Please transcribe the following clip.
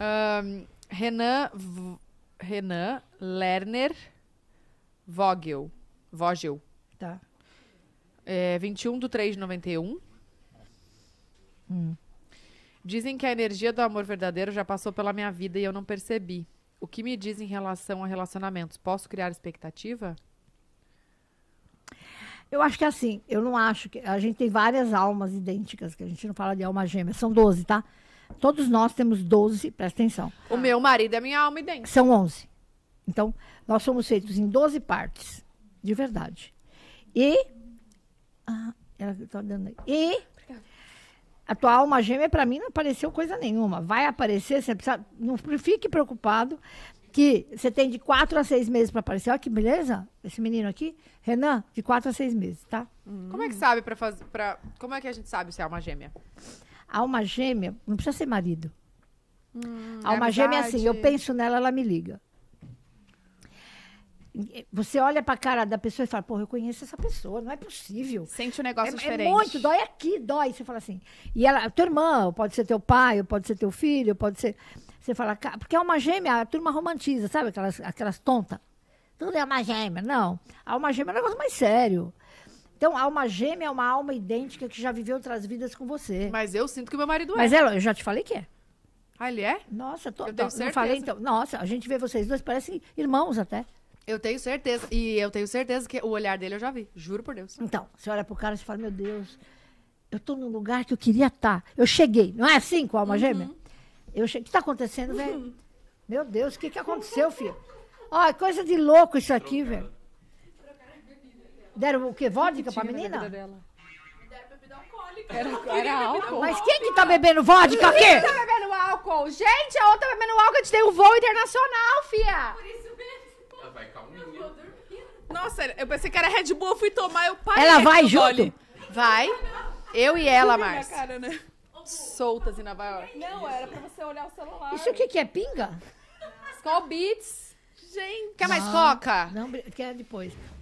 Um, Renan, v Renan Lerner Vogel. Vogel. Tá. É, 21 de 3 de 91. Hum. Dizem que a energia do amor verdadeiro já passou pela minha vida e eu não percebi. O que me diz em relação a relacionamentos? Posso criar expectativa? Eu acho que é assim, eu não acho que. A gente tem várias almas idênticas, que a gente não fala de alma gêmea, são 12, tá? Todos nós temos 12, presta atenção. O meu marido é minha alma e dentro. São 11. Então, nós somos feitos em 12 partes, de verdade. E. Ah, ela tá dando aí. E. A tua alma gêmea, para mim, não apareceu coisa nenhuma. Vai aparecer, você precisa, não fique preocupado, que você tem de quatro a seis meses para aparecer. Olha que beleza, esse menino aqui, Renan, de quatro a seis meses, tá? Como é que sabe para fazer, como é que a gente sabe se é uma gêmea? Alma gêmea, não precisa ser marido. Hum, alma é gêmea é assim, eu penso nela, ela me liga. Você olha pra cara da pessoa e fala, porra, eu conheço essa pessoa, não é possível. Sente um negócio é, é diferente. É muito, dói aqui, dói. Você fala assim. E ela, teu irmão, pode ser teu pai, pode ser teu filho, pode ser. Você fala, porque é uma gêmea, a turma romantiza, sabe? Aquelas, aquelas tontas. Tudo é uma gêmea. Não. A alma gêmea é um negócio mais sério. Então, alma gêmea é uma alma idêntica que já viveu outras vidas com você. Mas eu sinto que meu marido é. Mas ela, eu já te falei que é. Ah, ele é? Nossa, tô, eu tenho não falei então. Nossa, a gente vê vocês dois, parecem irmãos até. Eu tenho certeza. E eu tenho certeza que o olhar dele eu já vi. Juro por Deus. Então, você olha pro cara e fala, meu Deus, eu tô num lugar que eu queria estar. Tá. Eu cheguei. Não é assim com a alma uhum. gêmea? Eu cheguei. O que tá acontecendo, velho? Uhum. Meu Deus, o que, que aconteceu, filho? Ó, é coisa de louco isso aqui, velho. Deram o quê? Vodka pra menina? Era, era álcool. Mas quem que tá bebendo vodka aqui? Quem tá bebendo álcool? Gente, a outra tá bebendo álcool. A gente tem um voo internacional, fia. Por isso mesmo. Ela vai calminha. Nossa, eu pensei que era Red Bull. Eu fui tomar, eu parei. Ela vai junto? Gole. Vai. Eu e ela, Márcia. cara, né? Soltas em Nova York. Não, era pra você olhar o celular. Isso o que que é? Pinga? Skull Beats. Gente. Quer mais não, coca? Não, quer depois.